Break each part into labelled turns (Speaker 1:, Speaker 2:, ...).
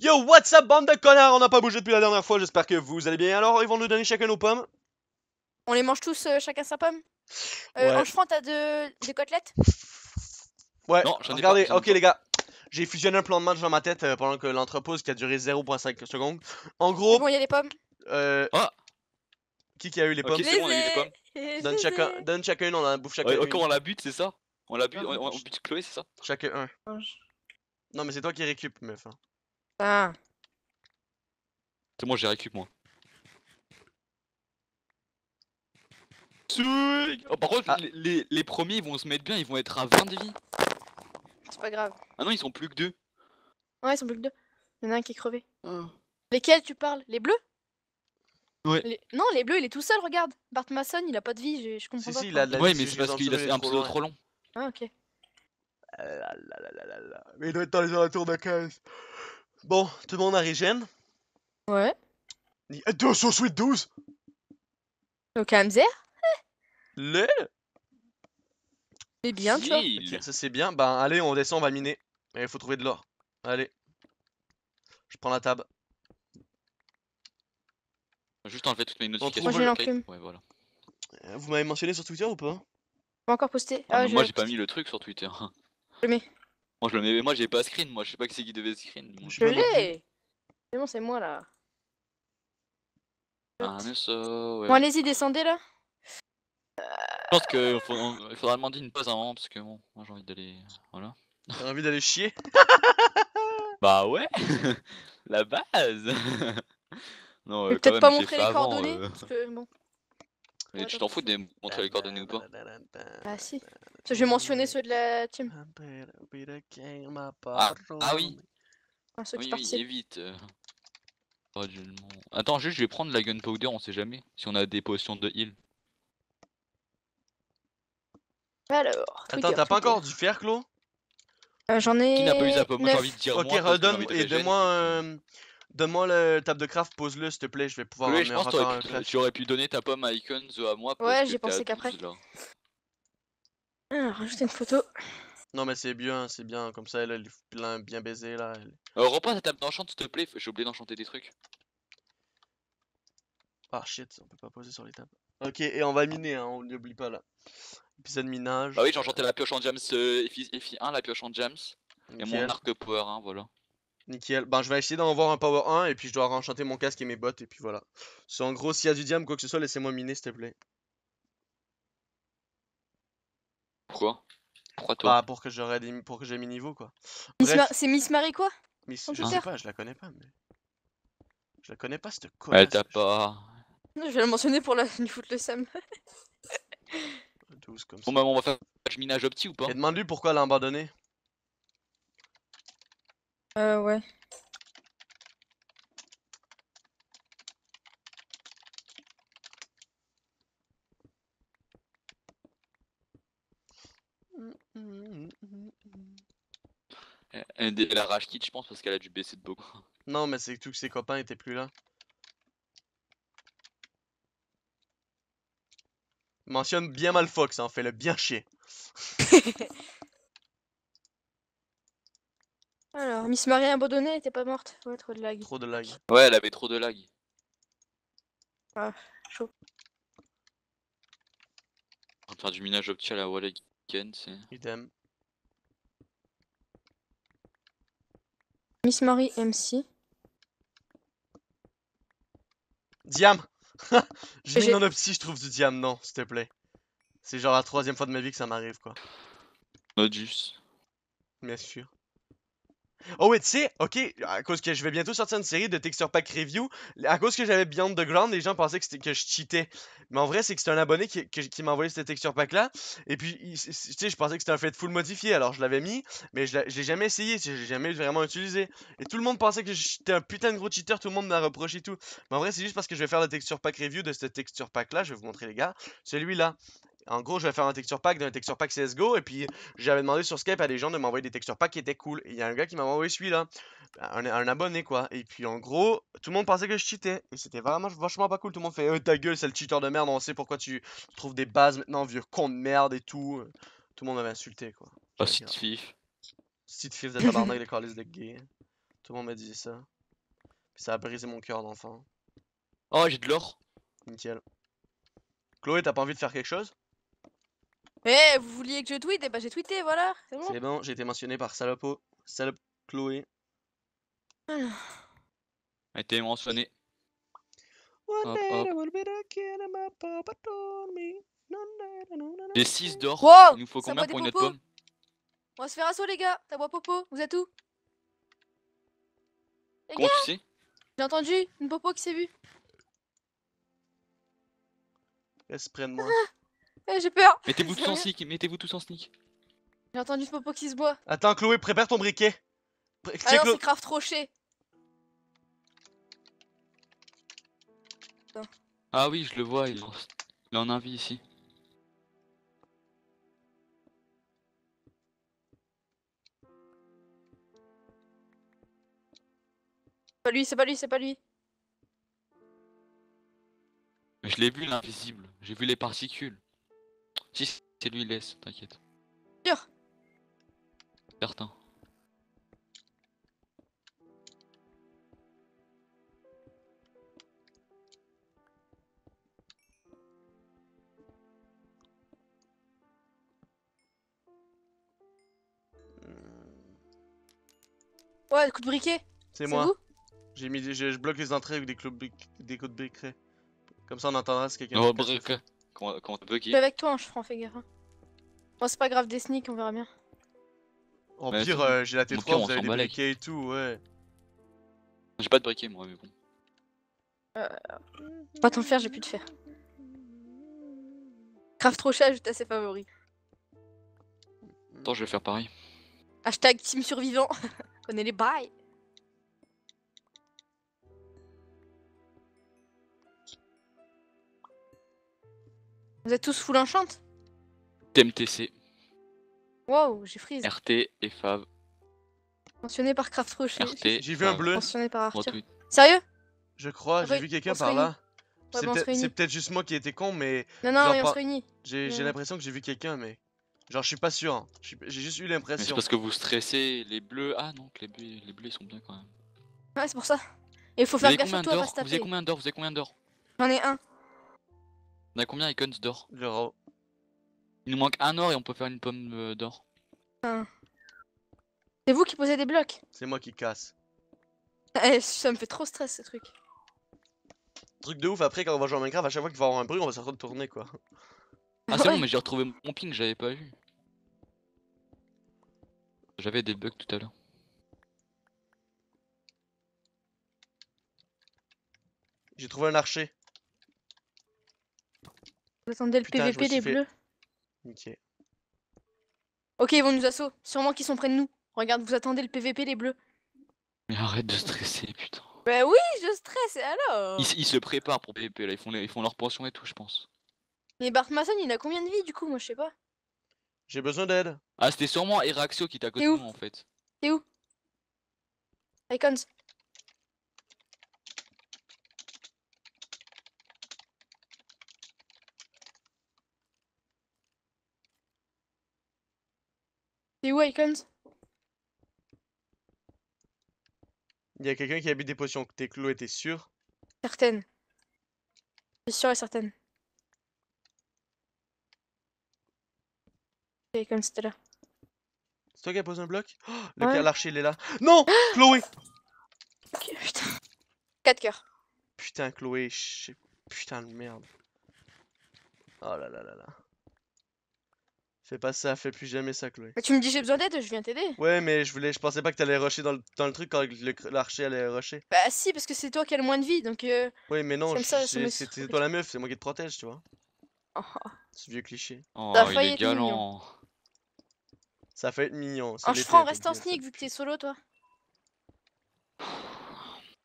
Speaker 1: Yo, what's up, bande de connards? On n'a pas bougé depuis la dernière fois, j'espère que vous allez bien. Alors, ils vont nous donner chacun nos pommes.
Speaker 2: On les mange tous, euh, chacun sa pomme? Euh, ouais. t'as deux... des côtelettes?
Speaker 1: Ouais, regardez, ok les gars. J'ai fusionné un plan de match dans ma tête euh, pendant que l'entrepose qui a duré 0.5 secondes. En gros. il y a les pommes. Euh. Ah. Qui qui a eu les pommes on a eu les
Speaker 2: pommes. donne, chacun,
Speaker 1: donne chacun une, on en bouffe chacun Ok, on la bute, c'est ça On la on, on, bute Chloé, c'est ça Chacun un. Non, mais c'est toi qui récup, meuf. Hein.
Speaker 3: Ah... C'est moi, j'ai récup, moi. Oh, par contre, ah. les, premiers, ils vont se mettre bien, ils vont être à 20 de vie. C'est pas grave. Ah non, ils sont plus que deux.
Speaker 2: Ouais, ils sont plus que deux. Il y en a un qui est crevé. Ah. Lesquels tu parles Les bleus Ouais. Non, les bleus, il est tout seul, regarde. Bart Mason, il a pas de vie, j'ai- je comprends pas. si, il a de
Speaker 3: la ouais, mais c'est parce qu'il a un pseudo trop long.
Speaker 2: Ah, ok. Ah
Speaker 1: Mais il doit être dans les alentours de Bon, tout le monde a régène. Ouais. 2 sur suite 12. Le Le. C'est bien, tu vois. ça c'est bien. Ben allez, on descend, on va miner. Il faut trouver de l'or. Allez. Je prends la table. Juste enlever toutes mes notifications. Moi Ouais, voilà. Euh, vous m'avez mentionné sur Twitter ou pas
Speaker 2: Pas encore posté. Ah, ah moi j'ai
Speaker 1: pas mis le
Speaker 3: truc sur Twitter. Je mets. Ah, moi je le mets, mais moi j'ai pas screen, moi je sais pas que c'est qui devait screen. je
Speaker 2: l'ai C'est c'est moi là.
Speaker 3: Ah, bon, allez-y, descendez là. Je pense qu'il faudra, demander une pause avant parce que bon, moi j'ai envie d'aller. Voilà. J'ai envie d'aller chier Bah ouais La base peut-être pas montrer les coordonnées euh. Mais tu t'en fous de montrer les coordonnées ou pas
Speaker 2: Ah si. Je vais mentionner ceux de la team. Ah, ah oui. Ah, ceux oui, oui,
Speaker 1: évite. Euh.
Speaker 3: Oh, Attends, juste, je vais prendre la gunpowder, on sait jamais. Si on a des potions de heal.
Speaker 2: Alors. Attends, t'as pas encore
Speaker 1: du fer, Clo
Speaker 2: euh, J'en ai. Qui n'a pas eu à peu, moi, envie de dire Ok, redonne et de moi
Speaker 1: euh, Donne-moi le table de craft, pose-le s'il te plaît, je vais pouvoir. Oui, je pense que tu aurais pu donner ta pomme à Icons à moi. Ouais, j'ai pensé qu'après.
Speaker 2: Ah, rajouter une photo.
Speaker 1: Non, mais c'est bien, c'est bien, comme ça elle, est plein, bien baisée là. Euh, reprends ta table d'enchant s'il te plaît, j'ai oublié d'enchanter des trucs. Ah shit, on peut pas poser sur les tables. Ok, et on va miner, hein, on n'oublie pas là. Épisode minage. Ah oui, j'ai enchanté
Speaker 3: la pioche en James, euh, FI, 1 la pioche en James. Et mon arc power, hein, voilà.
Speaker 1: Nickel. Ben, je vais essayer d'en voir un power 1 et puis je dois enchanter mon casque et mes bottes et puis voilà. C'est en gros, s'il y a du diam, quoi que ce soit, laissez-moi miner s'il te plaît. Pourquoi Pourquoi toi Bah, pour que j'aie des... pour que j'ai mis niveau quoi. C'est
Speaker 2: Miss Marie quoi Je sais pas, je
Speaker 1: la connais pas mais. Je la connais pas cette quoi. Elle t'a pas.
Speaker 2: Je vais la mentionner pour la foutre le Sam.
Speaker 1: comme ça. Bon, bah, on va faire un minage opti ou pas Et demande-lui pourquoi elle a abandonné.
Speaker 2: Euh, ouais.
Speaker 3: Elle, a rage je pense, parce qu'elle a dû baisser de beaucoup.
Speaker 1: Non, mais c'est tout que ses copains étaient plus là. Mentionne bien Malfox, en hein, fait le bien chier.
Speaker 2: Alors, Miss Marie abandonnée, elle était pas morte. Ouais, trop de lag. Trop
Speaker 1: de lag.
Speaker 3: Ouais, elle avait trop de lag.
Speaker 2: Ah, chaud.
Speaker 3: On va faire du minage optique à la wall c'est. Idem.
Speaker 2: Miss Marie MC. Diam J'ai mis non
Speaker 1: opti, je trouve du diam, non, s'il te plaît. C'est genre la troisième fois de ma vie que ça m'arrive, quoi. Nodus. Bien sûr. Oh ouais tu sais, ok, à cause que je vais bientôt sortir une série de Texture Pack Review, à cause que j'avais Beyond the Ground, les gens pensaient que, que je cheatais. Mais en vrai, c'est que c'était un abonné qui, m'a envoyé cette Texture Pack là, et puis, tu sais, je pensais que c'était un fait full modifié, alors je l'avais mis, mais je l'ai jamais essayé, je l'ai jamais vraiment utilisé. Et tout le monde pensait que j'étais un putain de gros cheater, tout le monde m'a reproché tout. Mais en vrai, c'est juste parce que je vais faire la Texture Pack Review de cette Texture Pack là, je vais vous montrer les gars, celui-là en gros, je vais faire un texture pack d'un texture pack CSGO. Et puis, j'avais demandé sur Skype à des gens de m'envoyer des texture packs qui étaient cool. Et il y a un gars qui m'a envoyé celui-là. Un, abonné, quoi. Et puis, en gros, tout le monde pensait que je cheatais. Et c'était vraiment vachement pas cool. Tout le monde fait «Euh, ta gueule, c'est le cheater de merde. On sait pourquoi tu trouves des bases maintenant, vieux con de merde et tout. Tout le monde m'avait insulté, quoi.
Speaker 3: Oh, site fif.
Speaker 1: Site fif de tabarnak, les barnaque de gay. Tout le monde m'a dit ça. ça a brisé mon cœur d'enfant. Oh, j'ai de l'or. Nickel. Chloé, t'as pas envie de faire quelque chose
Speaker 2: eh, vous vouliez que je tweete Eh bah j'ai tweeté, voilà. C'est
Speaker 1: bon. j'ai été mentionné par Salopo. Salope Chloé.
Speaker 2: A
Speaker 1: été mentionné.
Speaker 3: Des 6 d'or. Il nous faut combien pour une autre pomme
Speaker 2: On va se faire assaut, les gars. T'as boit popo. Vous êtes où Les gars, j'ai entendu une popo qui s'est vue.
Speaker 1: Laisse prenne moi. Ah!
Speaker 2: Eh, j'ai peur. Mettez-vous tous en sneak,
Speaker 1: mettez-vous tous en J'ai
Speaker 2: entendu ce popo qui se boit.
Speaker 1: Attends, Chloé, prépare ton briquet.
Speaker 2: Pré ah non, c'est craft rocher.
Speaker 1: Ah oui, je le vois,
Speaker 3: il, il en a envie ici.
Speaker 2: C'est pas lui, c'est pas lui, c'est pas lui.
Speaker 3: Mais je l'ai vu l'invisible, j'ai vu les particules. Si c'est lui, laisse, t'inquiète. Sûr Certain.
Speaker 2: Hmm. Ouais, coup de briquet. C'est moi.
Speaker 1: J'ai mis, des, je, bloque les entrées avec des, des coups de briquet. Comme ça, on entendra ce quelqu'un. Oh, briquet quand, Je suis
Speaker 2: avec toi, hein, je prends, fait gaffe. Hein. Bon, c'est pas grave, des sneaks, on verra bien.
Speaker 1: En pire, euh, j'ai la T3, j'ai vous avez des briquets
Speaker 3: et tout, ouais. J'ai pas de briquet, moi, mais bon.
Speaker 2: Euh... Pas tant fer, j'ai plus de fer. Craft cher, ajoute à ses favoris.
Speaker 3: Attends, je vais faire pareil.
Speaker 2: Hashtag team survivant. On est les bails. Vous êtes tous full l'enchante TMTC. Wow, j'ai freeze. RT
Speaker 1: et Fav.
Speaker 2: Mentionné par Craft RT.
Speaker 1: J'ai vu un bleu. Mentionné par Arthur. Sérieux Je crois, j'ai vu quelqu'un par là. c'est peut-être juste moi qui étais con, mais. Non, non, mais on se réunit.
Speaker 2: J'ai l'impression
Speaker 1: que j'ai vu quelqu'un, mais. Genre, je suis pas sûr. Hein. J'ai juste eu l'impression. C'est parce que
Speaker 3: vous stressez les bleus. Ah non, les bleus, les bleus ils sont bien quand même.
Speaker 2: Ouais, c'est pour ça. Et il faut faire gaffe à toi, Vous avez combien
Speaker 3: d'or Vous avez combien d'or J'en ai un. On a combien icons d'or Zéro. Oh. Il nous manque un or et on peut faire une pomme euh, d'or.
Speaker 2: Hein. C'est vous qui posez des blocs
Speaker 1: C'est moi qui casse.
Speaker 2: Eh, ça me fait trop stress ce truc.
Speaker 1: Truc de ouf, après quand on va jouer à Minecraft, à chaque fois qu'il va avoir un bruit, on va se retourner quoi. Ah, c'est bon,
Speaker 3: mais j'ai retrouvé mon ping, j'avais pas vu. J'avais des bugs tout à l'heure.
Speaker 1: J'ai trouvé un archer
Speaker 2: attendez le PVP des bleus. Ok, ils vont nous assaut. Sûrement qu'ils sont près de nous. Regarde, vous attendez le PVP les bleus.
Speaker 1: Mais arrête de stresser,
Speaker 3: putain.
Speaker 2: Bah oui, je stresse, alors
Speaker 3: ils, se préparent pour PVP, là. Ils font, ils font leur pension et tout, je pense.
Speaker 2: Mais Bart Mason, il a combien de vie, du coup Moi, je sais pas.
Speaker 3: J'ai besoin d'aide. Ah, c'était sûrement Eraxio qui t'a côté de en fait.
Speaker 2: T'es où Icons. C'est où Icons
Speaker 1: Il y a quelqu'un qui habite des potions. T'es Chloé, t'es sûr
Speaker 2: Certaine. Je suis sûre et certaine. Icons, c'était là.
Speaker 1: C'est toi qui a posé un bloc oh, Le Cœur l'archer, il est là.
Speaker 2: Non ah Chloé Putain. 4 cœurs.
Speaker 1: Putain, Chloé, Putain de merde. Oh là là là là. Fais pas ça, fais plus jamais ça, Chloé. Mais tu
Speaker 2: me dis j'ai besoin d'aide, je viens t'aider.
Speaker 1: Ouais, mais je voulais, je pensais pas que t'allais rusher dans le, dans le truc quand l'archer allait rusher.
Speaker 2: Bah si, parce que c'est toi qui as le moins de vie, donc. Euh...
Speaker 1: Oui, mais non, c'est toi la meuf, c'est moi qui te protège, tu vois. Oh. Ce vieux cliché. Oh, il est galant mignon. Ça a failli être mignon. Oh je prends, reste en
Speaker 2: sneak vu que t'es solo, toi.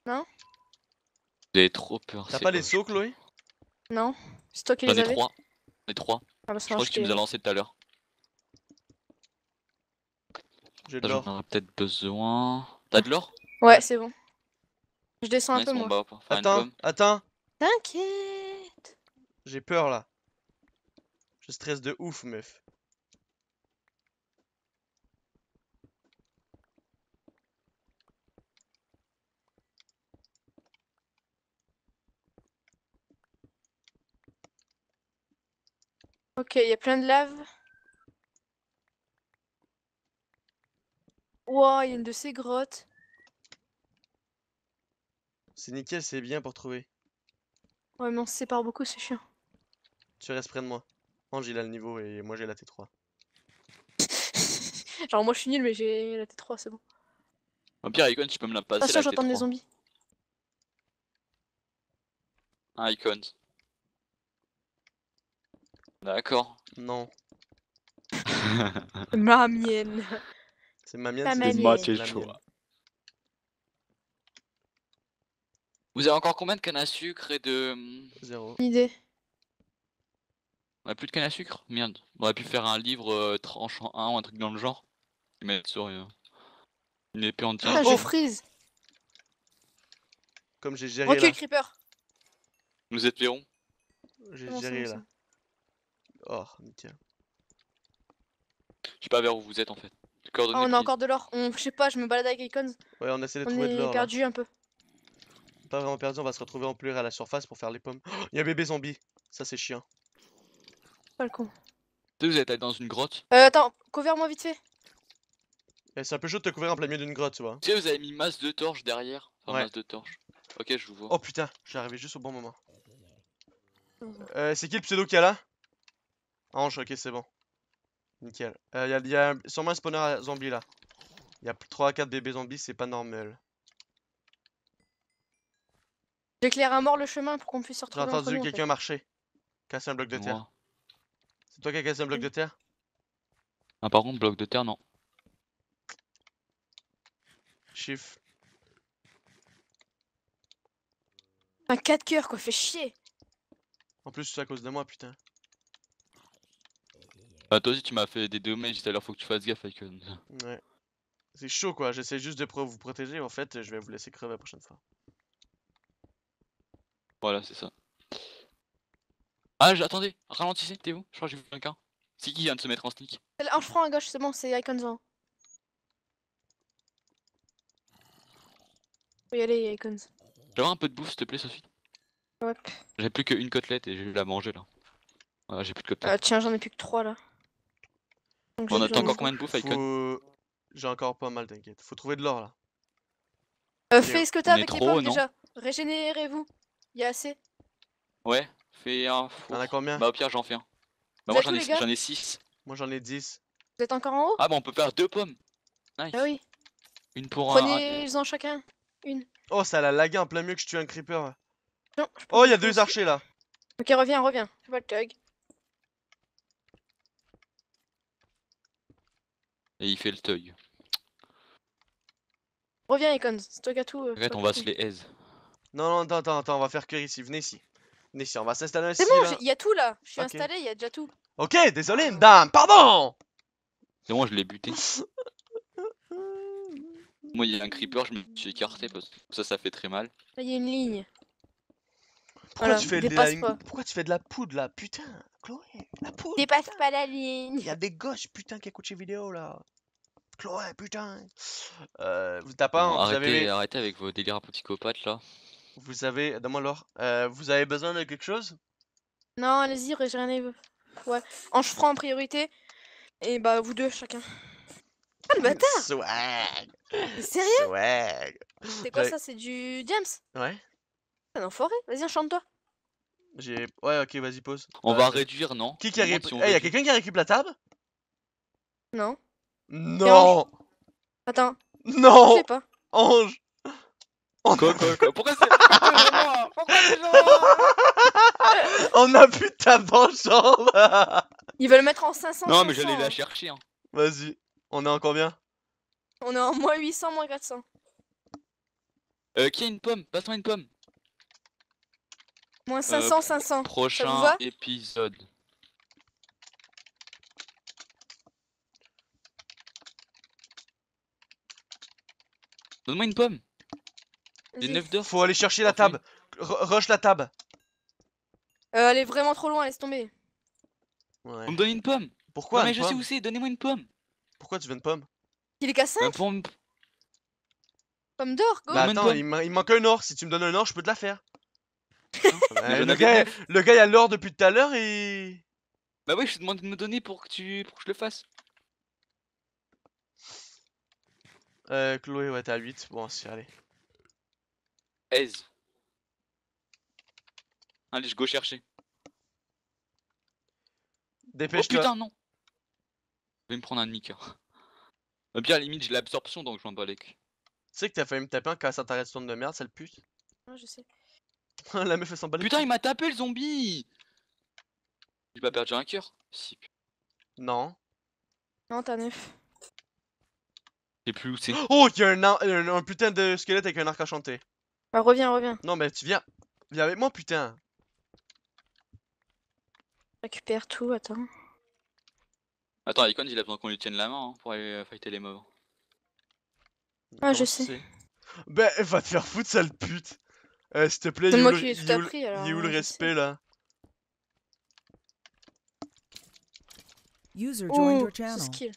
Speaker 2: non
Speaker 3: J'ai trop
Speaker 1: peur. T'as pas les sauts, Chloé
Speaker 2: Non, c'est toi qui les avais. Les trois. Les trois. Ah, bah, je crois que tu nous as lancé
Speaker 3: tout à l'heure. J'ai peut-être besoin. T'as de l'or
Speaker 2: Ouais, c'est bon. Je descends un peu moins. Bah,
Speaker 1: attends, attends.
Speaker 2: T'inquiète.
Speaker 1: J'ai peur là. Je stresse de ouf, meuf.
Speaker 2: Ok, il y a plein de lave. il y a une de ces grottes.
Speaker 1: C'est nickel, c'est bien pour trouver.
Speaker 2: Ouais, mais on se sépare beaucoup, c'est chiant.
Speaker 1: Tu restes près de moi. Ange, il a le niveau et moi j'ai la T3.
Speaker 2: Genre, moi je suis nul, mais j'ai la T3, c'est bon.
Speaker 1: Au pire, Icon, tu peux me la ah, passer. ça j'entends des
Speaker 2: zombies.
Speaker 3: Ah, Icon.
Speaker 1: D'accord. Non.
Speaker 2: Ma mienne.
Speaker 1: C'est ma mienne, c'est ma mienne.
Speaker 3: Vous avez encore combien de canne à sucre et de... Hum, Zéro. Idée. On a plus de canne à sucre Merde. On aurait pu faire un livre tranchant euh, tranche 1 ou un truc dans le genre. Mais sérieux. Hein. Une épée entière. Ah, oh freeze
Speaker 1: Comme j'ai géré Recule, creeper Nous êtes verrons. J'ai géré là. Oh, Je sais pas vers où vous êtes en fait. Ah, on a encore de
Speaker 2: l'or. On... Je sais pas, je me balade avec Icons.
Speaker 1: Ouais, on essaie de trouver de l'or. On est perdu un peu. Pas vraiment perdu, on va se retrouver en pleurs à la surface pour faire les pommes. Oh, il y a un bébé zombie. Ça, c'est chiant. Pas le con. Vous êtes dans une grotte
Speaker 2: Euh, attends, couvre-moi vite fait.
Speaker 1: Eh, c'est un peu chaud de te couvrir en plein milieu d'une grotte, tu vois. Tu sais, vous avez
Speaker 3: mis masse de torches derrière. ouais. masse de torches. Ok, je vous vois. Oh
Speaker 1: putain, j'arrivais juste au bon moment. Euh, c'est qui le pseudo qu'il y a là ah, Ange, ok, c'est bon. Nickel. Il euh, y, a sûrement un spawner à zombies là. Il y a 3 à 4 bébés zombies, c'est pas normal.
Speaker 2: J'éclaire à mort le chemin pour qu'on puisse se J'ai entendu quelqu'un
Speaker 1: marcher. Casser un bloc de terre. C'est toi qui as cassé un bloc de terre
Speaker 3: Ah, par contre, bloc de terre, non.
Speaker 1: Chiffre.
Speaker 2: Un 4 coeurs quoi, fait chier.
Speaker 1: En plus, c'est à cause de moi, putain.
Speaker 3: Bah, toi aussi, tu m'as fait des dommages à l'heure, faut que tu fasses gaffe avec euh,
Speaker 1: Ouais. C'est chaud quoi, j'essaie juste de vous protéger. En fait, je vais vous laisser crever la prochaine fois.
Speaker 3: Voilà, c'est ça. Ah, attendez, ralentissez, t'es où Je crois que j'ai vu quelqu'un. C'est qui vient de se mettre en sneak
Speaker 2: euh, Un prends à gauche, c'est bon, c'est Icons 20. Oui, allez, Icons.
Speaker 3: J'avais un peu de bouffe, s'il te plaît, Sophie. Ouais. J'ai plus qu'une côtelette et je vais la manger
Speaker 1: là. Voilà, j'ai plus de côtelette
Speaker 2: Ah tiens, j'en ai plus que 3 là. Bon On a encore combien de
Speaker 1: bouffe, Icon J'ai encore pas mal, t'inquiète. Faut trouver de l'or là.
Speaker 2: Euh, fais ce que t'as avec les pommes déjà. Régénérez-vous. Y'a assez.
Speaker 1: Ouais, fais un. en a combien Bah, au pire, j'en fais un.
Speaker 2: Bah, moi, j'en ai
Speaker 1: 6. Moi, j'en ai 10.
Speaker 2: Vous êtes encore en haut Ah,
Speaker 1: bah, on peut faire deux pommes. Nice. Ah oui. Une pour Prenez un.
Speaker 2: Prenez-en chacun. Une.
Speaker 1: Oh, ça a l'a lagué en plein mieux que je tue un creeper. oh, y'a deux archers là.
Speaker 2: Ok, reviens, reviens. Je pas le tug.
Speaker 3: Et il fait le teuil.
Speaker 2: Reviens, Econ, c'est toi qui tout. Euh, on va se les
Speaker 3: aise.
Speaker 1: Non, non, attends, attends, attends, on va faire que ici. Venez ici. Venez ici, on va s'installer ici. C'est bon, il
Speaker 2: y a tout là. Je suis installé, il y a déjà tout.
Speaker 1: Ok, désolé, dame pardon
Speaker 3: C'est bon, je l'ai buté. Moi, il y a un creeper, je me suis écarté parce que ça, ça fait très mal.
Speaker 2: Il y a une ligne. Pourquoi, tu fais de la...
Speaker 1: Pourquoi tu fais de la poudre là Putain,
Speaker 2: Chloé, la poudre Dépasse pas la ligne Il y a des gauches putain qui écoutent ces vidéos
Speaker 1: là Chloé, putain euh, Vous arrêtez,
Speaker 3: arrêtez avec vos délires
Speaker 1: psychopathes là. Vous avez. Donne-moi l'or. Euh, vous avez besoin de quelque chose
Speaker 2: Non, allez-y, régérenez-vous. Ouais. en franc en priorité. Et bah, vous deux chacun.
Speaker 1: Ah le bâtard Swag Sérieux Swag
Speaker 2: C'est quoi ça C'est du James Ouais en forêt Vas-y, enchante-toi.
Speaker 1: J'ai. Ouais, ok, vas-y, pause. On va euh, réduire, non Qui qui a Eh, y'a quelqu'un qui récupère la table
Speaker 2: Non. Non Attends. Non Je Ange Pourquoi On a plus
Speaker 1: de table en
Speaker 2: Ils veulent mettre en 500 Non, mais j'allais la hein.
Speaker 1: chercher. Hein. Vas-y. On est encore combien
Speaker 2: On est en moins 800, moins 400.
Speaker 1: Euh,
Speaker 3: qui a une pomme Passe-moi une pomme.
Speaker 2: Moins 500, euh, 500. Prochain
Speaker 3: épisode.
Speaker 1: Donne-moi une pomme. Des neuf d'or. Faut aller chercher la table. rush la table.
Speaker 2: Euh, elle est vraiment trop loin, laisse tomber.
Speaker 1: Ouais. On me donne une pomme. Pourquoi mais je sais où c'est,
Speaker 2: donnez-moi une pomme.
Speaker 1: Pourquoi tu veux une pomme Il est cassé. pomme.
Speaker 2: Pomme d'or, go bah il,
Speaker 1: manque un or. Si tu me donnes un or, je peux te la faire.
Speaker 2: Hein, euh, le, gars,
Speaker 1: il a l'or depuis tout à l'heure et. Bah oui, je te demande de me donner pour que tu pour que je le fasse. Euh, Chloé, ouais, t'as 8. Bon, c'est allez.
Speaker 3: Aise. Allez, je go chercher. Dépêche-toi. Oh putain, non. Je vais me prendre un demi-coeur.
Speaker 1: Bien, à limite, j'ai l'absorption donc je m'en bats les Tu sais que t'as failli me taper un casse-intérêt de merde, le pute.
Speaker 3: Non ah, je
Speaker 2: sais.
Speaker 1: la meuf elle s'emballe. Putain, il m'a tapé le zombie
Speaker 3: Il m'a perdu un cœur Si. Non.
Speaker 1: Non, t'as neuf Je plus où c'est. Oh, il un, un, putain de squelette avec un arc enchanté.
Speaker 2: Bah, reviens, reviens.
Speaker 1: Non, mais tu viens. Viens avec moi, putain.
Speaker 2: Récupère tout, attends.
Speaker 3: Attends, Icon, il a besoin qu'on lui tienne la main hein, pour aller euh, fighter les mobs.
Speaker 2: Ah, je sais.
Speaker 1: Bah, va te faire foutre, sale pute. Eh, s'il te plaît, il est où, le... respect là User oh, joined your channel.
Speaker 2: Skill.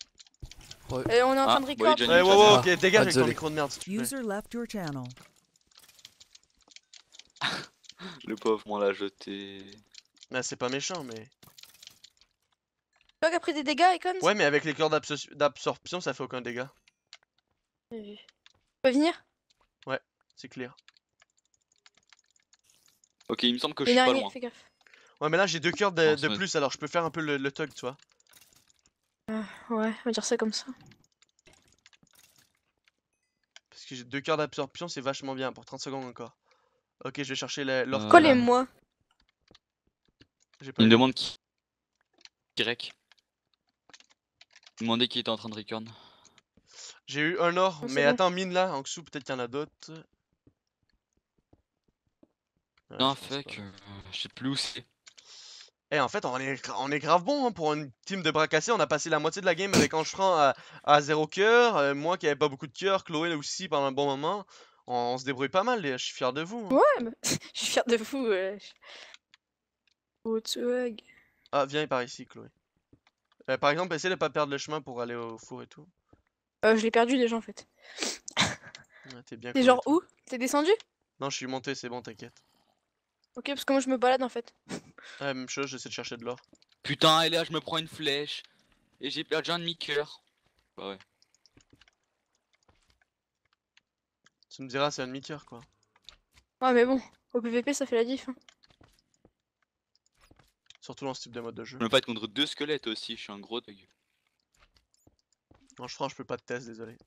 Speaker 2: Ouais. Et eh, on est en train de ah, bah, record. Ouais, ouais, ouais, ok, hein. dégage ah, avec ton micro
Speaker 1: de merde. S'il plaît. left your channel. le pauvre, moi l'a jeté. Bah, c'est pas méchant, mais.
Speaker 2: Toi qui a pris des dégâts, Icon Ouais, mais
Speaker 1: avec les cœurs d'absorption, ça fait aucun dégât.
Speaker 2: Tu peux venir
Speaker 1: Ouais, c'est clair. Ok, il me semble que je suis pas loin. Ouais, mais là j'ai deux cœurs de, plus, alors je peux faire un peu le, tug tu vois.
Speaker 2: Ah, ouais, on va dire ça comme ça.
Speaker 1: Parce que j'ai deux cœurs d'absorption, c'est vachement bien pour 30 secondes encore. Ok, je vais chercher l'or. Euh... Collez-moi. Il me demande qui. Grec. Il qui
Speaker 3: était en train de recorn.
Speaker 1: J'ai eu un or, mais attends, mine là, en dessous, peut-être qu'il y en a d'autres
Speaker 3: non, fuck, euh, je sais plus où c'est.
Speaker 1: Eh, en fait, on est, on est grave bon hein, pour une team de bras cassés. On a passé la moitié de la game avec Angefran à, à zéro cœur. Euh, moi qui avais pas beaucoup de cœur, Chloé aussi pendant un bon moment. On, se débrouille pas mal, les, je suis fier de vous.
Speaker 2: Hein. Ouais, je suis fier de vous. Euh,
Speaker 1: ah, viens par ici, Chloé. par exemple, essaie de pas perdre le chemin pour aller au four et tout.
Speaker 2: Euh, je l'ai perdu déjà en fait.
Speaker 1: ouais, bien. T'es genre où T'es descendu Non, je suis monté, c'est bon, t'inquiète.
Speaker 2: Ok, parce que moi je me balade en fait.
Speaker 1: Ouais, même chose, j'essaie de chercher de l'or. Putain, et là je me prends une flèche. Et j'ai perdu un demi-coeur. Bah ouais. Tu me diras, c'est un demi-coeur quoi.
Speaker 2: Ouais, mais bon, au PVP ça fait la diff. Hein.
Speaker 1: Surtout dans ce type de mode de jeu. Je peux pas être
Speaker 3: contre deux squelettes aussi, je suis un gros tug.
Speaker 1: Non, je crois, je peux pas te test, désolé.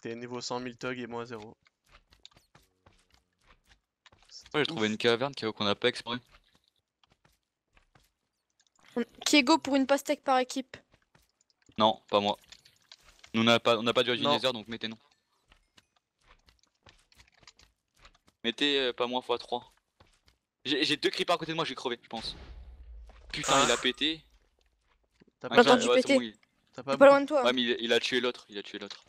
Speaker 1: T'es niveau 100 000 tog et moins 0.
Speaker 3: Ouais, j'ai trouvé une caverne qu'on n'a pas exprès
Speaker 2: Qui est go pour une pastèque par équipe
Speaker 3: Non, pas moi. Nous, on n'a pas, on a pas du donc mettez non. Mettez euh, pas moi x3. J'ai deux creepers à côté de moi, j'ai crevé, je pense. Putain, ah. il a pété.
Speaker 2: T'as ah, pas entendu péter. pas, loin de toi. Ouais,
Speaker 3: mais il, a tué l'autre, il a tué l'autre.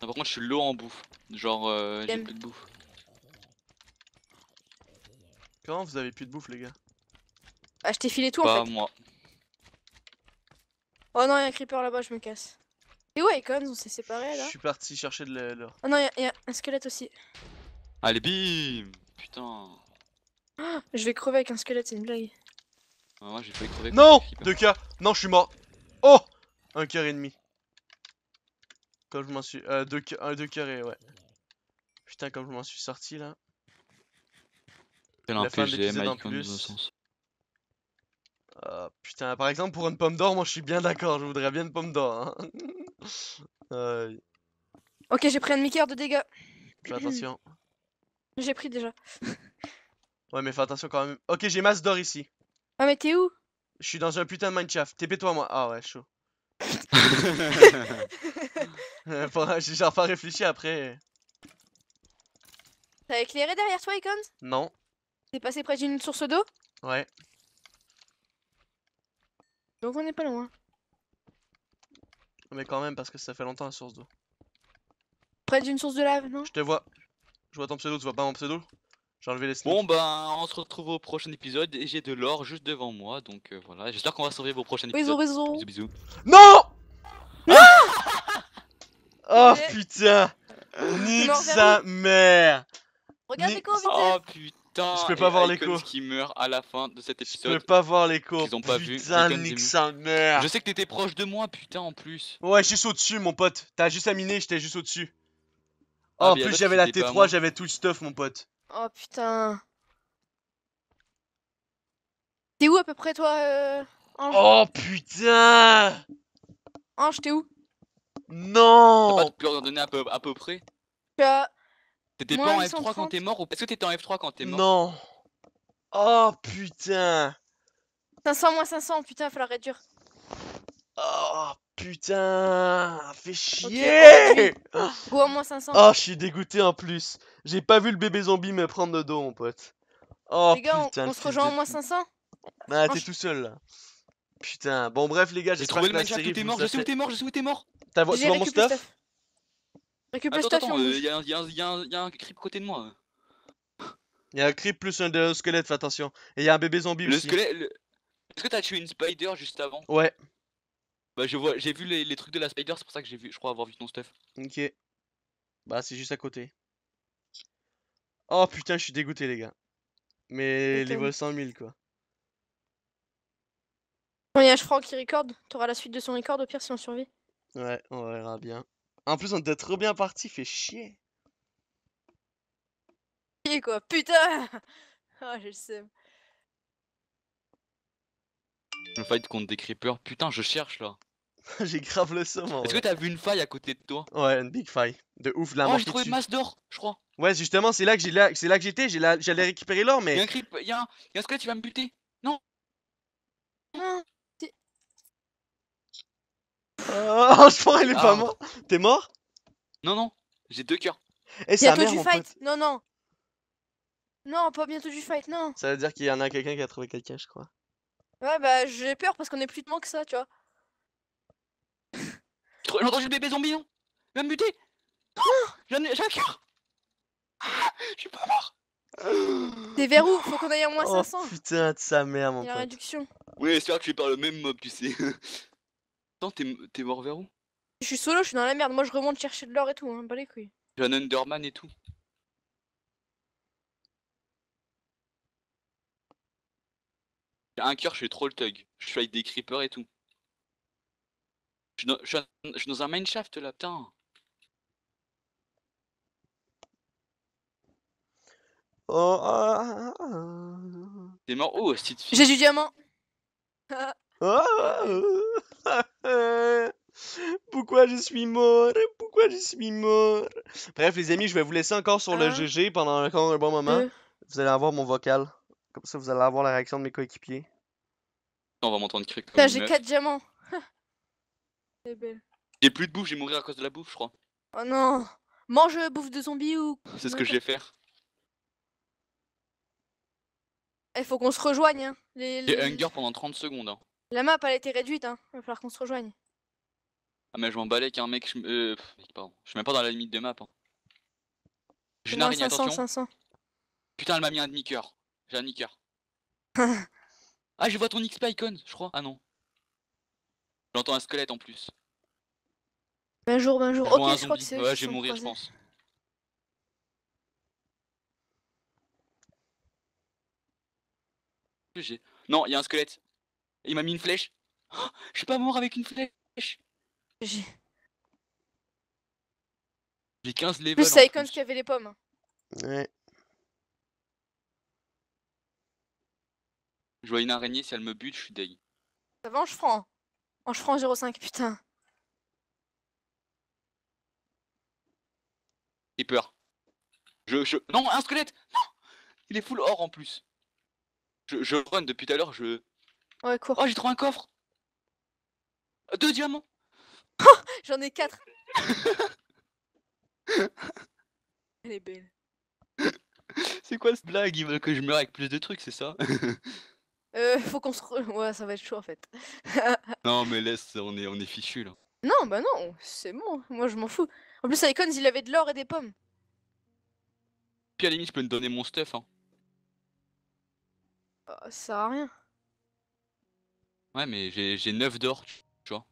Speaker 3: Par contre, je suis low en bouffe. Genre, euh,
Speaker 1: j'ai plus de bouffe. Comment vous avez plus de bouffe, les gars Ah, je t'ai filé tout en fait. moi.
Speaker 2: Oh non, y a un creeper là-bas, je me casse. Et ouais, Icons on s'est séparés là. Je
Speaker 1: suis parti chercher de l'or.
Speaker 2: Oh non, y a un squelette aussi.
Speaker 1: Allez, bim Putain.
Speaker 2: Ah, je vais crever avec un squelette, c'est une blague.
Speaker 1: Non moi, j'ai failli crever. Non Deux cas Non, je suis mort Oh Un carré et demi. Comme je m'en suis. Euh, deux, un, deux carrés, ouais. Putain, comme je m'en suis sorti là.
Speaker 3: La un PGM avec plus.
Speaker 1: Ah, putain, par exemple, pour une pomme d'or, moi je suis bien d'accord, je voudrais bien une pomme d'or. Hein.
Speaker 2: Ok, j'ai pris un demi-cœur de dégâts. Fais attention. j'ai pris déjà.
Speaker 1: ouais, mais fais attention quand même. Ok, j'ai masse d'or ici. Ah, mais t'es où Je suis dans un putain de mineshaft. TP-toi, moi. Ah, ouais, chaud. j'ai genre pas réfléchi après.
Speaker 2: T'as éclairé derrière toi, Icons Non. T'es passé près d'une source d'eau Ouais. Donc on n'est pas loin.
Speaker 1: Mais quand même, parce que ça fait longtemps la source d'eau.
Speaker 2: Près d'une source de lave, non Je
Speaker 1: te vois. Je vois ton pseudo, tu vois pas mon pseudo J'ai enlevé les Bon ben, on se retrouve au prochain épisode et
Speaker 3: j'ai de l'or juste devant moi, donc euh, voilà. J'espère qu'on va sauver vos prochaines épisodes Bisous, bisous.
Speaker 1: Non ah Oh putain Nique sa mère Regardez
Speaker 3: Oh putain
Speaker 1: je peux pas voir l'écho. qui
Speaker 3: meurt à la fin de cet épisode. Je peux
Speaker 1: pas voir l'écho. Ils ont pas vu. Putain, sa mère. Je sais que t'étais proche de moi, putain, en plus. Ouais, juste au-dessus, mon pote. T'as juste à miner, j'étais juste au-dessus. oh, en plus, j'avais la T3, j'avais tout le stuff, mon pote.
Speaker 2: Oh putain. T'es où à peu près, toi, euh... Ange Oh
Speaker 1: putain
Speaker 2: Ange, t'es où Non
Speaker 3: T'as pas de coordonnées à peu, près
Speaker 2: Ça. T'étais pas en F3 quand t'es
Speaker 3: mort ou est-ce que t'étais en F3 quand t'es mort Non.
Speaker 2: Oh
Speaker 1: putain.
Speaker 2: 500 moins 500, putain, falloir réduire.
Speaker 1: Oh putain, fais chier.
Speaker 2: Go à moins 500. Oh, je
Speaker 1: suis dégoûté en plus. J'ai pas vu le bébé zombie me prendre de dos, mon pote. Oh les gars, on, se rejoint en moins
Speaker 2: 500 Bah t'es tout
Speaker 1: seul là. Putain, bon bref les gars, j'ai trouvé le match, t'es mort, je sais mort, je sais où t'es mort. T'as vu mon stuff
Speaker 2: Récupère attends, attends, euh. il y,
Speaker 1: a un-
Speaker 3: y creep côté de moi.
Speaker 1: Il y a un creep plus un squelette, fais attention. Et il y a un bébé zombie Le Est-ce
Speaker 3: que t'as tué une spider juste avant
Speaker 1: Ouais, Bah je vois, j'ai vu les, trucs de la spider, c'est pour ça que j'ai vu, je crois avoir vu ton stuff. ok. Bah, c'est juste à côté. Oh putain, je suis dégoûté, les gars. Mais les 100 000, quoi.
Speaker 2: il y a qui record, t'auras la suite de son record au pire si on survit.
Speaker 1: Ouais, on verra bien. En plus, on était trop bien parti, fait chier.
Speaker 2: Quoi, putain Oh, je le sais.
Speaker 3: Une fight contre des creepers. Putain, je cherche là.
Speaker 1: J'ai grave le saumon Est-ce que t'as vu une faille à côté de toi Ouais, une big faille. De ouf, là. Oh, j'ai trouvé une masse d'or, je crois. Ouais, justement, c'est là que j'étais. J'allais récupérer l'or, mais. Y'a un creep, y'a un, un squelette tu va me buter.
Speaker 2: Non. non. Hein? Oh,
Speaker 1: je crois qu'elle est pas ah, mort. T'es mort Non, non, j'ai deux cœurs.
Speaker 2: Et Il sa du fight. Non, non. Non, pas bientôt du fight, non.
Speaker 1: Ça veut dire qu'il y en a quelqu'un qui a trouvé quelqu'un, je crois.
Speaker 2: Ouais, bah j'ai peur parce qu'on est plus de moins que ça, tu vois. J'entends J'ai entendu le bébé zombie, non Il va me buter Non J'ai un j'ai un cœur
Speaker 3: ah, Je suis pas mort
Speaker 2: T'es vers où Faut qu'on aille à moins 500.
Speaker 1: putain de sa mère, mon
Speaker 2: Il y a réduction.
Speaker 3: Oui, j'espère que je suis par le même mob, tu sais. t'es mort vers où
Speaker 2: Je suis solo, je suis dans la merde. Moi, je remonte chercher de l'or et tout, hein, les couilles.
Speaker 3: J'ai un Underman et tout. J'ai un cœur, je suis le thug. Je suis avec des creepers et tout. Je dans, je un, mineshaft là, putain.
Speaker 1: Oh, ah, ah, ah, T'es mort où, J'ai du diamant. Pourquoi je suis mort? Pourquoi je suis mort? Bref, les amis, je vais vous laisser encore sur le GG ah. pendant encore un bon moment. Euh. Vous allez avoir mon vocal. Comme ça, vous allez avoir la réaction de mes coéquipiers.
Speaker 3: On va m'entendre crier comme J'ai 4
Speaker 2: diamants. C'est belle.
Speaker 3: J'ai plus de bouffe, j'ai mourir à cause de la bouffe, je crois.
Speaker 2: Oh non! Mange euh, bouffe de zombie ou.
Speaker 3: C'est ce que je vais faire.
Speaker 2: Il eh, faut qu'on se rejoigne. Hein. Les, hunger
Speaker 3: pendant 30 secondes. Hein.
Speaker 2: La map, elle a été réduite, hein. Il va falloir qu'on se rejoigne.
Speaker 3: Ah, mais je m'emballais qu'un mec. Je... Euh, pardon. Je suis même pas dans la limite de map. Hein. J'ai une rien attention. 500. Putain, elle m'a mis un demi-coeur. J'ai un demi-coeur. ah, je vois ton XP icon, je crois. Ah non. J'entends un squelette en plus.
Speaker 2: Bonjour bonjour, ok, je crois que c'est. Ouais, je vais mourir, je pense.
Speaker 3: Non, il y a un squelette il m'a mis une flèche.
Speaker 2: Oh, je suis pas mort avec une flèche. J'ai.
Speaker 3: J'ai 15 levels. Plus
Speaker 2: Icon qui avait les pommes.
Speaker 3: Ouais. Je vois une araignée, si elle me bute, je suis dead.
Speaker 2: Ça va, en franc. En franc 05, putain.
Speaker 3: J'ai peur. Je, je... Non, un squelette Non Il est full or en plus. Je, je run depuis tout à l'heure, je...
Speaker 2: Ouais, Oh, j'ai trouvé un coffre euh, Deux diamants J'en ai quatre Elle est belle.
Speaker 3: C'est quoi ce blague Il veut que je meure avec plus de trucs, c'est ça
Speaker 2: Euh, faut qu'on se. Ouais, ça va être chaud en fait.
Speaker 3: Non, mais laisse, on est, on est fichu là.
Speaker 2: non, bah non, c'est bon, moi je m'en fous. En plus, Icons, il avait de l'or et des pommes.
Speaker 3: Puis à la limite, je peux me donner mon stuff. Hein.
Speaker 2: Bah, ça sert à rien.
Speaker 3: Ouais, mais j'ai 9 d'or, tu vois.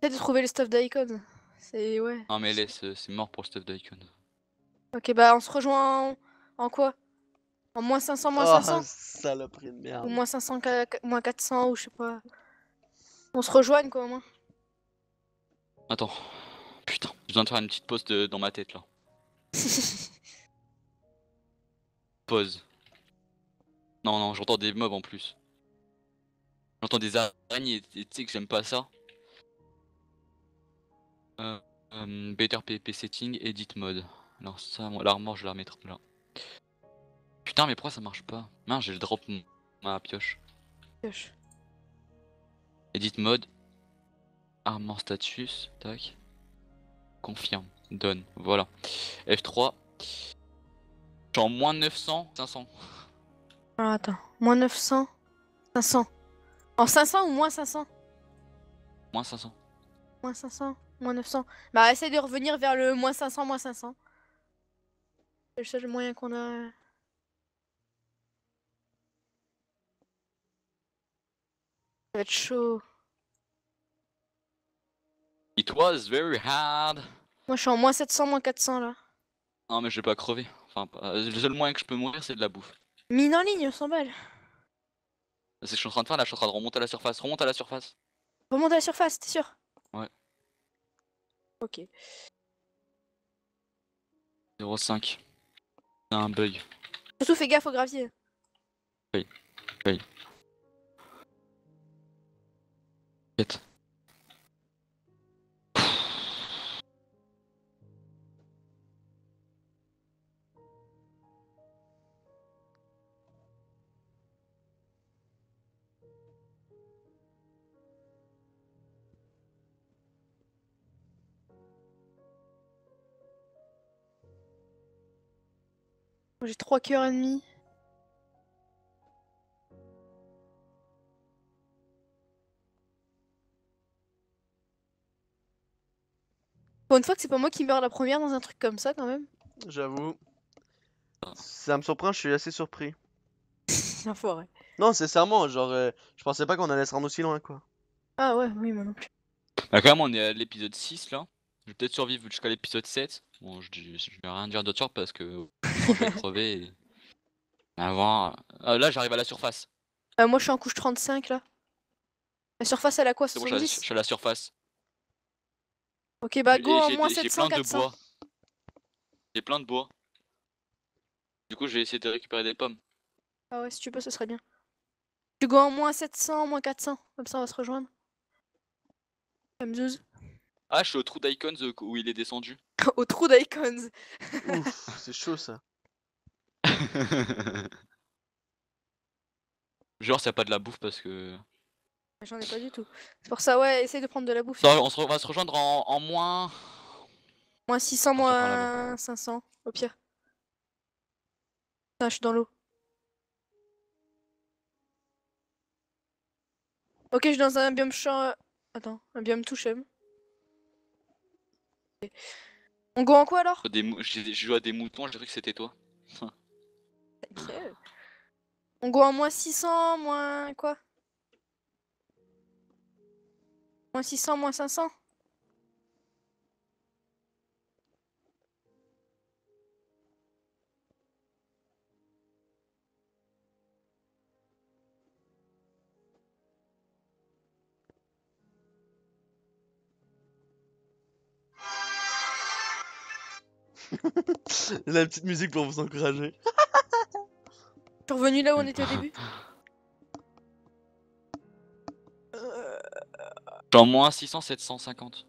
Speaker 2: peut de trouver le stuff d'Icon. C'est ouais.
Speaker 3: Non, mais laisse, euh, c'est mort pour le stuff d'Icon.
Speaker 2: Ok, bah on se rejoint en, quoi En moins 500, moins oh, 500
Speaker 1: saloperie de merde. Ou moins
Speaker 2: 500, moins 400, ou je sais pas. On se rejoigne quoi, au moins. Hein.
Speaker 3: Attends. Putain, j'ai besoin de faire une petite pause dans ma tête là. pause. Non, non, j'entends des mobs en plus. J'entends des araignées et tu sais que j'aime pas ça. Euh, euh better PP setting, edit mode. Alors ça, moi l'armor je la remettrai là. Putain mais pourquoi ça marche pas Merde j'ai le drop ma pioche. Pioche. Edit mode. Armor status. Tac. Confirme. Donne. Voilà. F3. Je en moins 900, 500.
Speaker 2: Ah, attends. Moins 900, 500. En 500 ou moins 500 Moins 500. Moins 500, moins 900. Bah, essaye de revenir vers le moins 500, moins 500. C'est le seul moyen qu'on a. Ça va être chaud.
Speaker 3: It was very hard.
Speaker 2: Moi, je suis en moins 700, moins 400 là.
Speaker 3: Non, mais je vais pas crever. Enfin, le seul moyen que je peux mourir, c'est de la bouffe.
Speaker 2: Mine en ligne, sans s'emballe.
Speaker 3: C'est ce que je suis en train de faire là, je suis en train de remonter à la surface. Remonte à la surface.
Speaker 2: Remonte à la surface, t'es sûr Ouais. Ok.
Speaker 3: 0,5. C'est un bug.
Speaker 2: Surtout fais gaffe au gravier.
Speaker 3: Oui. Oui. 4.
Speaker 2: J'ai trois cœurs et demi. Pour une fois que c'est pas moi qui meurs la première dans un truc comme ça quand même.
Speaker 1: J'avoue. Ça me surprend, je suis assez surpris.
Speaker 2: Enfoiré.
Speaker 1: Non, sincèrement, genre, euh, je pensais pas qu'on allait se rendre aussi loin, quoi.
Speaker 2: Ah ouais, oui, moi non plus.
Speaker 3: Bah quand même, on est à l'épisode 6, là. Je vais peut-être survivre jusqu'à l'épisode 7. Bon, je, je, vais rien dire d'autre parce que je vais crever. Et... Avant. Euh, là, j'arrive à la surface.
Speaker 2: Euh, moi, je suis en couche 35 là. La surface, elle a quoi 70 bon, je, suis
Speaker 3: à la surface.
Speaker 2: Ok, bah go, en moins 700, plein de bois.
Speaker 3: J'ai plein de bois. Du coup, je vais essayer de récupérer des pommes.
Speaker 2: Ah ouais, si tu peux, ce serait bien. Tu go en moins 700, moins 400. Comme ça, on va se rejoindre. 12.
Speaker 3: Ah, suis au trou d'Icons euh, où il est descendu.
Speaker 2: au trou d'Icons Ouf,
Speaker 3: c'est chaud ça. Genre, s'il pas de la bouffe parce que.
Speaker 2: J'en ai pas du tout. C'est pour ça, ouais, essaye de prendre de la bouffe. on, va
Speaker 3: se rejoindre en, moins.
Speaker 2: Moins 600, moins 500, au pire. Putain, je suis dans l'eau. Ok, je suis dans un biome champ. Attends, un biome touché. On go en quoi alors
Speaker 3: J'ai joué à des moutons, j'ai cru que c'était toi.
Speaker 2: On go en moins 600, moins quoi Moins 600, moins 500
Speaker 1: La petite musique pour vous encourager.
Speaker 2: T'es revenu là où on était au début
Speaker 3: T'es euh. en moins 600, 750.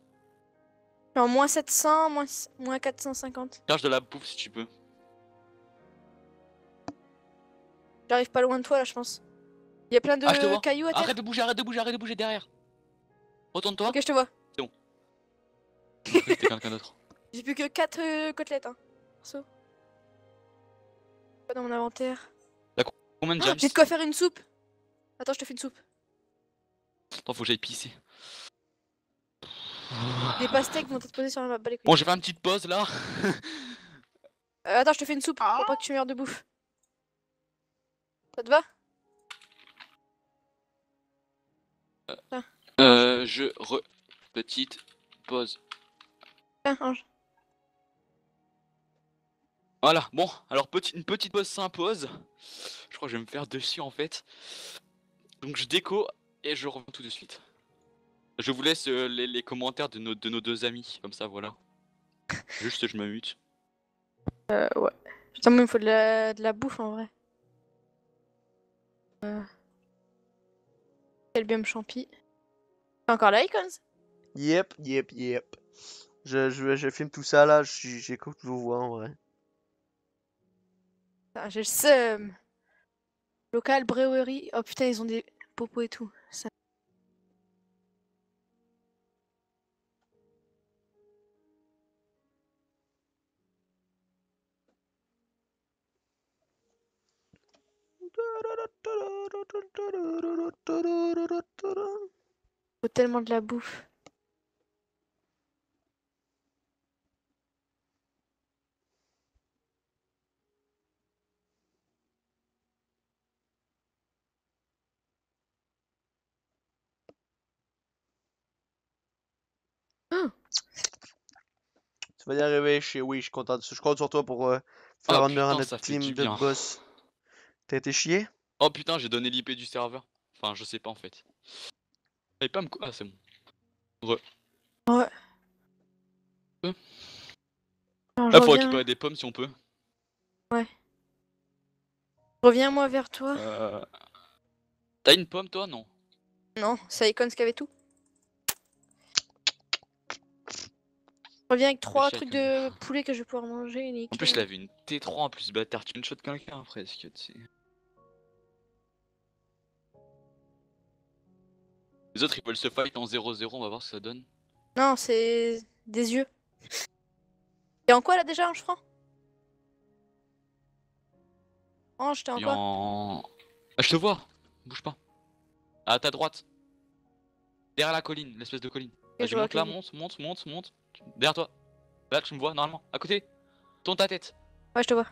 Speaker 2: T'es en moins 700, moins, moins 450.
Speaker 3: Charge de la bouffe si tu peux.
Speaker 2: J'arrive pas loin de toi là, je pense. Il y plein de cailloux à terre. Arrête de bouger, arrête de bouger, arrête de bouger derrière. Retourne-toi. Ok, je te vois. C'est bon. J'ai plus que 4 euh, côtelettes. Hein. Pas dans mon inventaire.
Speaker 3: Ah, j'ai de
Speaker 2: quoi faire une soupe Attends, je te fais une soupe.
Speaker 3: Attends, faut que j'aille pisser. Des
Speaker 2: pastèques vont être posées sur la map. Bon, j'ai fait
Speaker 3: une petite pause là.
Speaker 2: Euh, attends, je te fais une soupe pour ah. pas que tu meurs de bouffe. Ça te va euh, euh,
Speaker 3: je re... Petite pause. Tiens, Ange. Voilà, bon, alors une petite pause s'impose. Je crois que je vais me faire dessus en fait. Donc je déco et je reviens tout de suite. Je vous laisse euh, les, commentaires de nos, deux amis, comme ça voilà. Juste je me mute.
Speaker 2: Euh, ouais. Putain, il me faut de la, de bouffe en vrai. Euh. Quel biome champi. encore l'icons
Speaker 1: Yep, yep, yep. Je, je, filme tout ça là, j'écoute, je vous vois en vrai.
Speaker 2: Ah, j'ai le Local, brewery. Oh putain, ils ont des popos et tout. Ça... Faut tellement de la bouffe.
Speaker 1: Tu vas y arriver, chez oui, je suis content Je compte sur toi pour euh, ah, faire oh, putain, notre team de boss. T'as été chié Oh
Speaker 3: putain, j'ai donné l'IP du serveur. Enfin, je sais pas en fait. Et Ah, c'est bon. Ouais.
Speaker 2: ouais. Là, faut récupérer des pommes si on peut. Ouais. Reviens-moi vers toi.
Speaker 3: Euh, T'as une pomme, toi Non.
Speaker 2: Non, c'est qu'il qui avait tout. Je reviens avec trois trucs euh. de poulet que je vais pouvoir manger. Nick. En plus, je l'avais une
Speaker 3: T3 en plus, bâtard. Tu une shot quelqu'un après que tu sais. Les autres, ils veulent se fight en 0-0, on va voir ce que ça donne.
Speaker 2: Non, c'est des yeux. T'es en quoi là déjà, Ange Franc Ange, t'es en
Speaker 3: quoi Ah, je te vois Bouge pas. Ah, à ta droite. Derrière la colline, l'espèce de colline. vas je monte là, monte, monte, monte, monte. Derrière toi. Là, tu me vois, normalement. À côté. Tourne ta tête.
Speaker 2: Ouais, je te vois.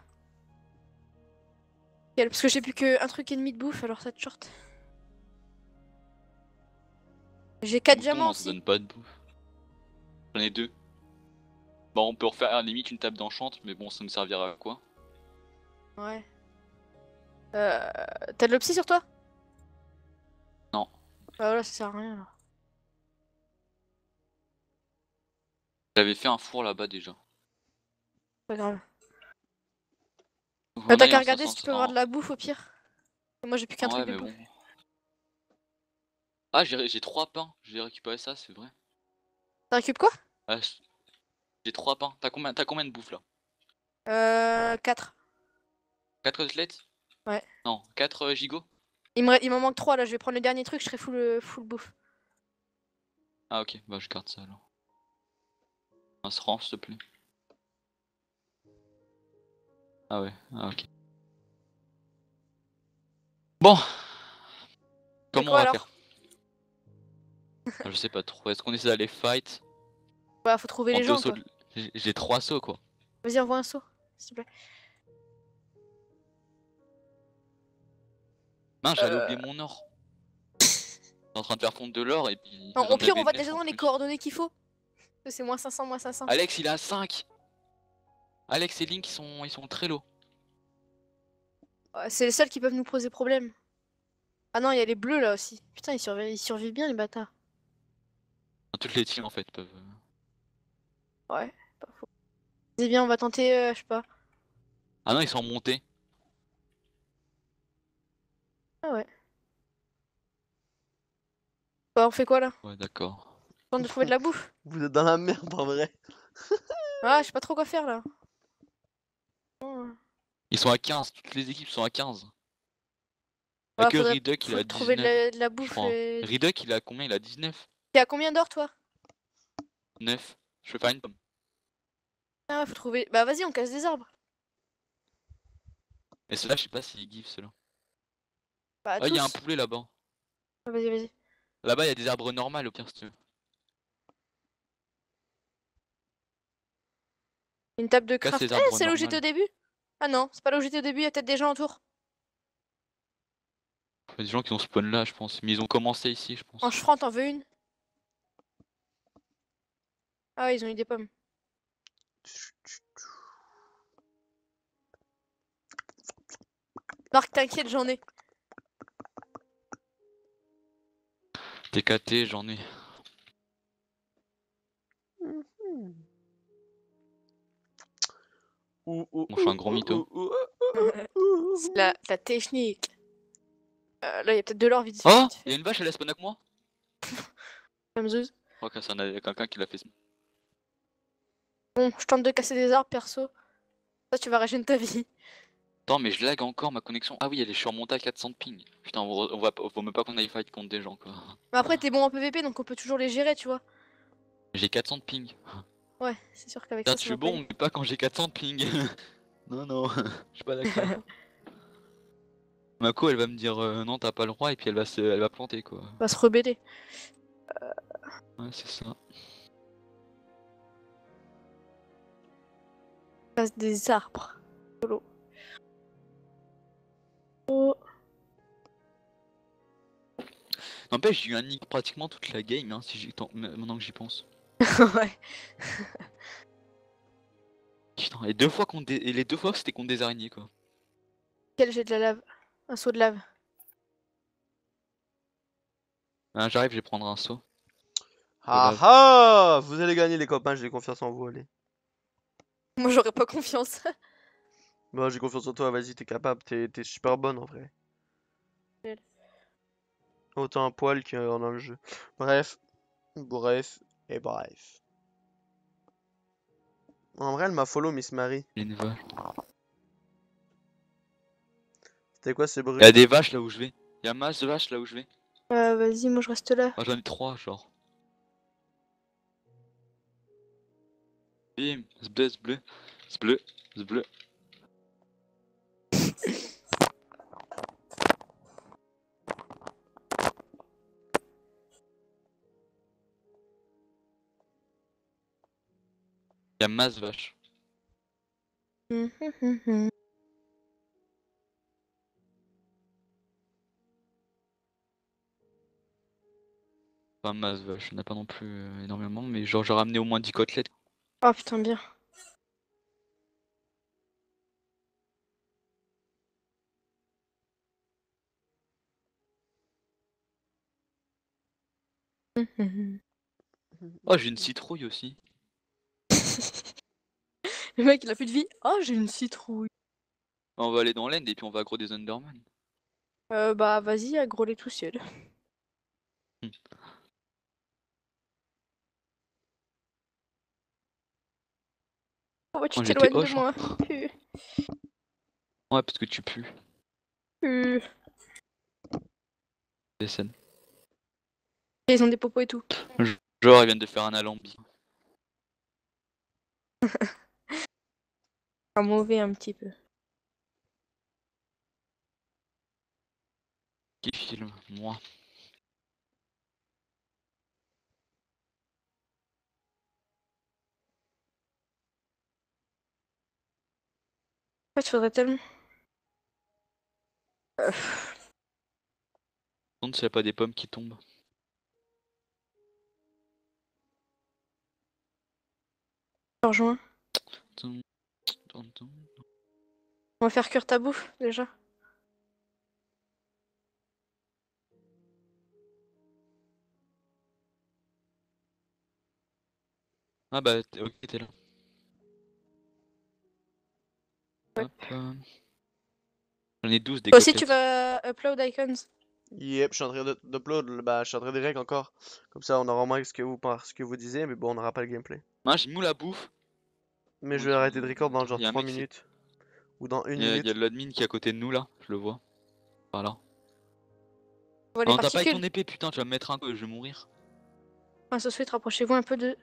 Speaker 2: Parce que j'ai plus qu'un truc et demi de bouffe, alors ça te short. J'ai 4 diamants. On donne
Speaker 3: pas de bouffe. J'en ai deux. Bon, bah, on peut refaire limite une table d'enchante, mais bon, ça me servira à quoi
Speaker 2: Ouais. Euh, T'as de l'opsie sur toi Non. Ah voilà, ça sert à rien
Speaker 3: J'avais fait un four là-bas déjà.
Speaker 2: Pas grave. Bah, t'as qu'à regarder si tu peux avoir de la bouffe au pire. Moi j'ai plus qu'un truc de bouffe.
Speaker 3: Ah j'ai trois pains, j'ai récupéré ça, c'est vrai. T'as récupéré quoi ah, J'ai trois pains, t'as combien, combien de bouffe là
Speaker 2: Euh... 4.
Speaker 3: 4 côtelettes Ouais. Non, 4 euh, gigots
Speaker 2: Il m'en me, manque 3 là, je vais prendre le dernier truc, je serai full, euh, full bouffe.
Speaker 3: Ah ok, bah je garde ça alors. On se rend, s'il te plaît. Ah ouais, ah, ok. Bon. Comment on va faire ah, Je sais pas trop. Est-ce qu'on essaie d'aller fight
Speaker 2: Bah, faut trouver les gens. Quoi.
Speaker 3: J'ai trois sauts quoi.
Speaker 2: Vas-y, envoie un saut, s'il te plaît.
Speaker 3: Mince, j'allais euh. oublier oublié mon or. en train de faire fondre de l'or et puis.
Speaker 2: Non, au pire, on va déjà dans les coordonnées qu'il faut. C'est moins 500, moins 500. Alex, il a
Speaker 3: 5 Alex et Link, ils sont, ils sont très low.
Speaker 2: C'est les seuls qui peuvent nous poser problème. Ah non, il y a les bleus là aussi. Putain, ils survivent, ils survivent bien les bâtards. Toutes les teams
Speaker 3: en fait peuvent. Euh.
Speaker 2: Ouais, pas faux. Vas-y bien, on va tenter, euh, je sais pas.
Speaker 3: Ah non, ils sont montés.
Speaker 2: Ah ouais. Bah, on fait quoi là
Speaker 1: Ouais, d'accord
Speaker 2: de trouver de la bouffe.
Speaker 1: Vous êtes dans la merde en vrai.
Speaker 2: ah, je sais pas trop quoi faire là.
Speaker 3: Ils sont à 15, toutes les équipes sont à 15.
Speaker 2: Ouais, que il a 19. de la, bouffe. Et...
Speaker 3: Reduck il a combien Il a 19.
Speaker 2: T'es à combien d'or toi
Speaker 3: 9. Je peux faire une pomme.
Speaker 2: Ah, faut trouver. Bah vas-y, on casse des arbres.
Speaker 3: Et ceux-là, je sais pas s'il give ceux-là. Bah, ah, il y a un poulet là-bas. Ah, vas-y, vas-y. Là-bas, il y a des arbres normales au pire si tu veux.
Speaker 2: Une table de craft. Ah, c'est là eh, où au début Ah non, c'est pas là où au début, il y a peut-être des gens autour.
Speaker 3: des gens qui ont spawn là, je pense. Mais ils ont commencé ici, je pense.
Speaker 2: En franc, t'en veux une Ah ils ont eu des pommes. Marc, t'inquiète, j'en ai.
Speaker 3: TKT, j'en ai.
Speaker 2: Mhm.
Speaker 1: On
Speaker 3: fait un gros mytho.
Speaker 2: C'est la, technique. Euh, là, il y a peut-être de l'or vite. Oh
Speaker 3: Il y a une vache, elle oh, a spawn avec moi Je crois que c'est quelqu'un qui l'a fait.
Speaker 2: Bon, je tente de casser des arbres perso. Ça, tu vas régénérer ta vie.
Speaker 3: Attends, mais je lag encore ma connexion. Ah oui, elle est, je suis à 400 de ping. Putain, on, on va, faut même pas qu'on aille fight contre des gens quoi.
Speaker 2: Mais après, t'es bon en PVP donc on peut toujours les gérer, tu vois.
Speaker 3: J'ai 400 de ping.
Speaker 2: Ouais, c'est sûr qu'avec ça. je suis bon, mais
Speaker 3: pas quand j'ai 400 ping.
Speaker 2: non, non, je suis pas d'accord.
Speaker 3: Mako, elle va me dire euh, non, t'as pas le droit, et puis elle va, se... elle va planter quoi.
Speaker 2: Va se rebeller. Euh. Ouais, c'est ça. Passe des arbres. Solo. Oh.
Speaker 3: N'empêche, j'ai eu un nick pratiquement toute la game, hein, si maintenant que j'y pense. ouais. Putain, et deux fois qu'on les deux fois c'était contre des araignées quoi.
Speaker 2: Quel jet de la lave Un saut de lave.
Speaker 1: Ah, j'arrive, je
Speaker 3: vais prendre un saut.
Speaker 1: Ah Vous allez gagner les copains, j'ai confiance en vous, allez.
Speaker 2: Moi j'aurais pas confiance.
Speaker 1: Bah j'ai confiance en toi, vas-y, t'es capable, t'es super bonne en vrai. Autant un poil qu'en dans le jeu. Bref, bref, et bref. En vrai, elle m'a follow Miss Marie. Une vache. C'était quoi ce bruit a des vaches là où je vais. Y Il a
Speaker 3: masse de vaches là où je vais.
Speaker 2: Euh, vas-y, moi je reste là. j'en
Speaker 3: ai trois, genre. Bim, bleu, c'est bleu, c'est bleu, c'est bleu. La masse vache. masse vache, on n'a pas non plus euh, énormément, mais genre j'ai ramené au moins 10 côtelettes.
Speaker 2: Oh putain, bien.
Speaker 3: Oh, j'ai une citrouille aussi.
Speaker 2: Le mec, il a plus de vie. Oh, j'ai une citrouille.
Speaker 3: Bah, on va aller dans l'end et puis on va agro des Underman.
Speaker 2: Euh, bah, vas-y, aggro-les tout seuls. Pourquoi hmm. oh, tu t'éloignes de hein. moi.
Speaker 3: ouais, parce que tu pues. Des
Speaker 2: Ils ont des popos et tout.
Speaker 3: Genre, ils viennent de faire un alambi.
Speaker 2: mauvais un petit peu.
Speaker 3: Qui filme Moi.
Speaker 2: En fait, faudrait tellement.
Speaker 3: on ne sait pas des pommes qui tombent.
Speaker 2: En on va faire cuire ta bouffe déjà.
Speaker 3: Ah bah ok t'es là. Ouais. est euh. J'en ai 12 des aussi tu
Speaker 2: vas upload icons
Speaker 1: Yep, je suis en train d'upload, bah je suis en train de encore. Comme ça on aura moins ce que vous, ce que vous disiez, mais bon on n'aura pas le gameplay. Moi j'ai mou la bouffe, mais je vais arrêter de record dans genre 3 minutes. Ou dans une minute. il
Speaker 3: y a de l'admin qui est à côté de nous là, je le vois. Voilà
Speaker 2: oh, t'as pas ton épée,
Speaker 3: putain, tu vas me mettre un coup, je vais mourir.
Speaker 2: Ah, ça se fait, rapprochez-vous un peu de.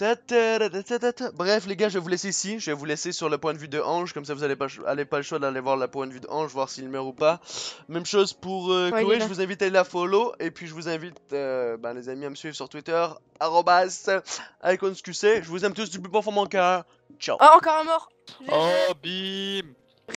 Speaker 1: Bref, les gars, je vais vous laisser ici. Je vais vous laisser sur le point de vue de Ange. Comme ça, vous n'allez pas, pas le choix d'aller voir le point de vue de Ange, voir s'il meurt ou pas. Même chose pour euh, Chloé. Je vous invite à la follow. Et puis, je vous invite, euh, ben, les amis, à me suivre sur Twitter. IconSQC. Je vous aime tous du plus profond de mon Ciao. Ah, encore un mort. Oh, bim.